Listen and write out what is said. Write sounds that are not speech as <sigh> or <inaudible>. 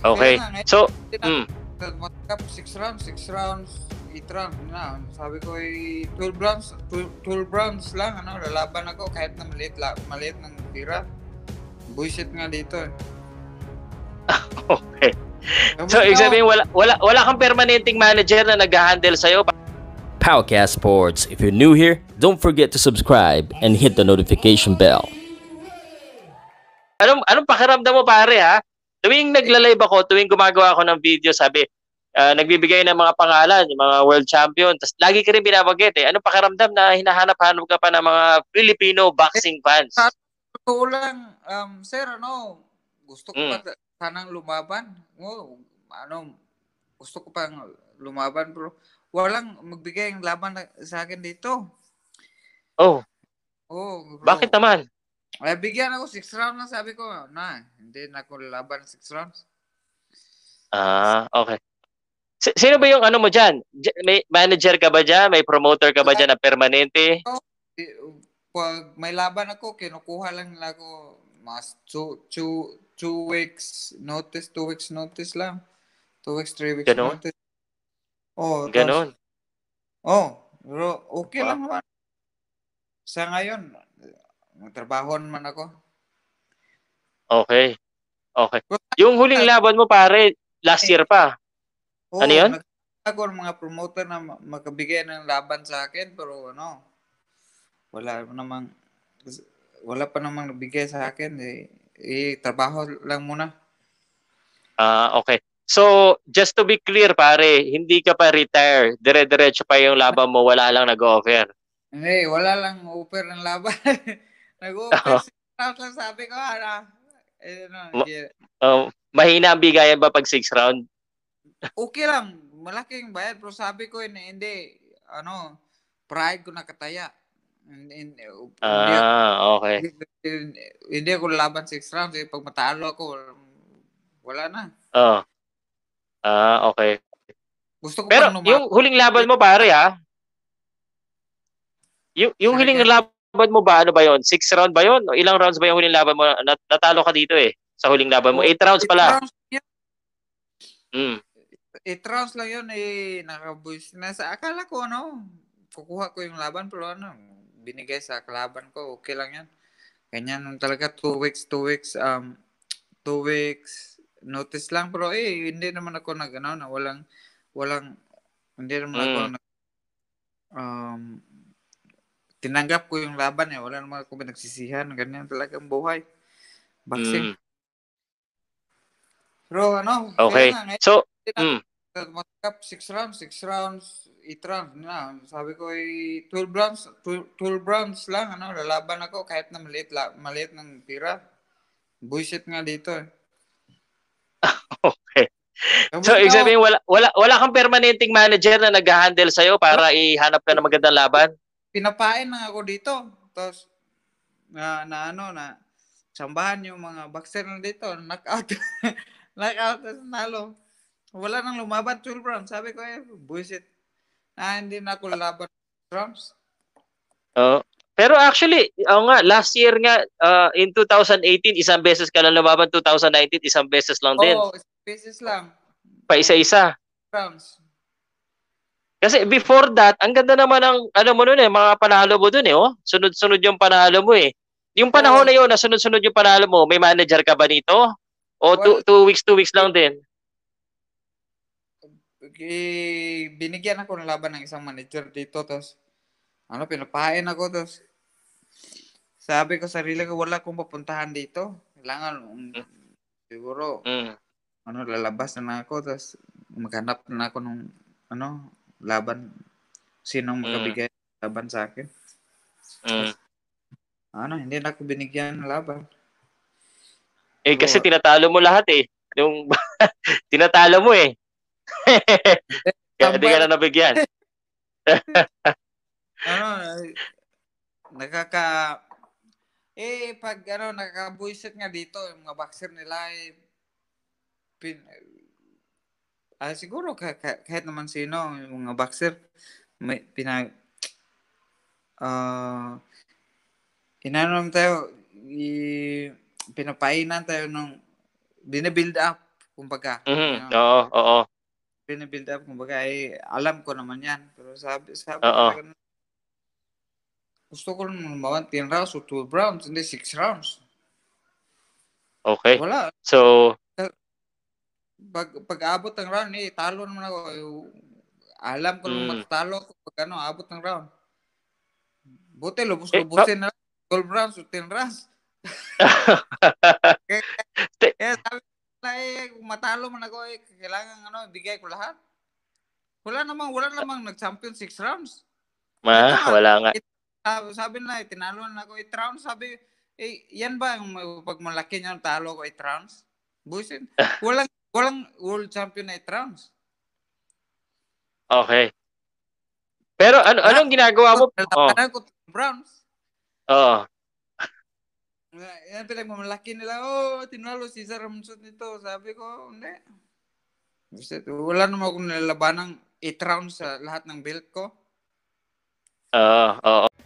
Okay. nga, so, mm. Nagmatap 6 rounds, 6 rounds, 8 rounds na. Sabi ko ay eh, 12 rounds, 12, 12 rounds lang ano, lalaban ako kahit na maliit la, maliit ng tira. Buisit nga dito. Eh. <laughs> okay. So, ibig sabihin, wala, wala, wala kang permanenteng manager na nag-handle sa'yo? Powercast Sports. If you're new here, don't forget to subscribe and hit the notification bell. Anong, anong pakiramdam mo pare ha? Tuwing nagla-live ako, tuwing gumagawa ako ng video, sabi, uh, nagbibigay ng mga pangalan, yung mga world champion. Tapos lagi ka rin binabanggit eh. Anong pakiramdam na hinahanap-hanap ka pa ng mga Filipino boxing eh, fans? Eh, totoo lang, um, sir, ano, gusto ko mm. pa sanang lumaban. Oh, ano, gusto ko pang lumaban, bro. Walang magbigay ng laban na, sa akin dito. Oh. Oh, bro. Bakit naman? Eh, bigyan ako 6 rounds na sabi ko. Na, hindi na ako laban 6 rounds. Ah, okay. S- sino ba yung ano mo dyan? J- may manager ka ba dyan? May promoter ka ba dyan na permanente? Oh, eh, pag may laban ako, kinukuha lang nila ako mas two, two, two weeks notice, 2 weeks notice lang. 2 weeks, three weeks Ganun? notice. Oh, Ganon. oh, okay wow. lang naman. Sa ngayon, Natrabahon man ako. Okay. Okay. Yung huling laban mo pare, last year pa. Oo, ano yun? Ako ng mga promoter na makabigay ng laban sa akin pero ano, wala namang wala pa namang nagbigay sa akin eh, eh trabaho lang muna. Ah, uh, okay. So, just to be clear, pare, hindi ka pa retire. Dire-diretso pa yung laban mo, wala lang nag-offer. Hindi, eh, hey, wala lang offer ng laban. <laughs> Nag-u-upis round sabi ko, ha, Eh, no, Ma- uh, mahina ang bigayan ba pag six round? okay lang. Malaking bayad. Pero sabi ko, hindi, hindi ano, pride ko nakataya. and, in, ah, okay. Hindi ako laban six rounds. Eh, pag matalo ako, wala na. Oo. Oh. Ah, okay. Gusto ko Pero yung huling laban mo, pare, ha? Ah. Yung, yung huling laban laban mo ba, ano ba yun? Six round ba yon Ilang rounds ba yung huling laban mo? Nat- natalo ka dito eh, sa huling laban mo. Eight rounds pala. Eight rounds, mm. Eight rounds lang yun eh, nakabush na sa, akala ko ano, kukuha ko yung laban pero ano, binigay sa kalaban ko, okay lang yan. Kanya nung talaga, two weeks, two weeks, um, two weeks notice lang pero eh, hindi naman ako nag, ano, na walang, walang, hindi naman mm. ako hmm. nag, um, tinanggap ko yung laban eh. Wala naman ako pinagsisihan. Ganyan talaga ang buhay. Boxing. Mm. Pero ano? Okay. Mm. Na, so, mm. Tumatakap 6 rounds, 6 rounds, 8 rounds na. Sabi ko ay eh, 12 rounds, 12, 12 rounds lang. Ano, lalaban ako kahit na maliit, la, maliit ng tira. Bullshit nga dito eh. <laughs> okay. So, ibig sabihin, wala, wala, wala kang permanenteng manager na nag-handle sa'yo para ihanap ka ng magandang laban? pinapain lang ako dito. Tapos, na, na ano, na sambahan yung mga boxer na dito. Knockout. <laughs> knockout. Tapos nalo. Wala nang lumaban 12 rounds. Sabi ko, eh, buisit. Ah, hindi na ako laban 12 Oh. Pero actually, oh nga, last year nga, uh, in 2018, isang beses ka lang lumaban. 2019, isang beses lang din. Oo, oh, isang beses lang. Pa isa-isa. Rounds. Kasi before that, ang ganda naman ng ano mo noon eh, mga panalo mo doon eh, oh. Sunod-sunod yung panalo mo eh. Yung panahon na yun, na sunod-sunod yung panalo mo, may manager ka ba nito? O well, two, two weeks, two weeks lang din? Okay, eh, binigyan ako ng laban ng isang manager dito, tapos ano, pinapahain ako, tapos sabi ko sarili ko, wala akong papuntahan dito. Kailangan, um, siguro, mm. ano, lalabas na, na ako, tapos maghanap na ako ng, ano, laban sinong mm. makabigay mm. ng laban sa akin. Mm. Ano, hindi na ako binigyan ng laban. Eh so, kasi tinatalo mo lahat eh. Yung <laughs> tinatalo mo eh. <laughs> Kaya hindi ka na nabigyan. <laughs> ano, nakaka eh pag ano nakakabuisit nga dito yung mga boxer nila eh, pin, ah, siguro kah- kah- kahit naman sino, yung mga boxer, may pina Uh, ah, inanong tayo, i, pinapainan tayo ng binabuild up, kumbaga. Mm-hmm. You ano? Oo, oo. Binabuild up, kumbaga, ay alam ko naman yan. Pero sabi, sabi oo. gusto ko naman mawan 10 rounds o 12 rounds, hindi 6 rounds. Okay. Wala. So, pag, pag abot ng round, eh, talo naman ako. Alam ko mm. matatalo ako pag ano, abot ng round. Buti, lubos, eh, oh. lubusin na 12 rounds o 10 rounds. kaya, <laughs> kaya eh, sabi ko eh, matalo man ako eh, kailangan ano, bigay ko lahat. Wala namang, wala namang nag-champion 6 rounds. Ma, Ito, wala nga. It, ah, sabi, sabi na, eh, tinalo na ako 8 rounds. Sabi, eh, yan ba yung pag malaki niya talo ko 8 rounds? Busin. <laughs> Walang Walang world champion na 8 Okay. Pero ano anong ah, ginagawa mo? Lalabanan oh. ko 12 rounds. Oo. Yan pinagmamalaki nila, oh, tinalo si Sir Ramsut nito. Sabi ko, hindi. Kasi wala naman akong nilalaban ng 8 rounds sa lahat ng belt ko. Oo, uh, oo. Uh, uh.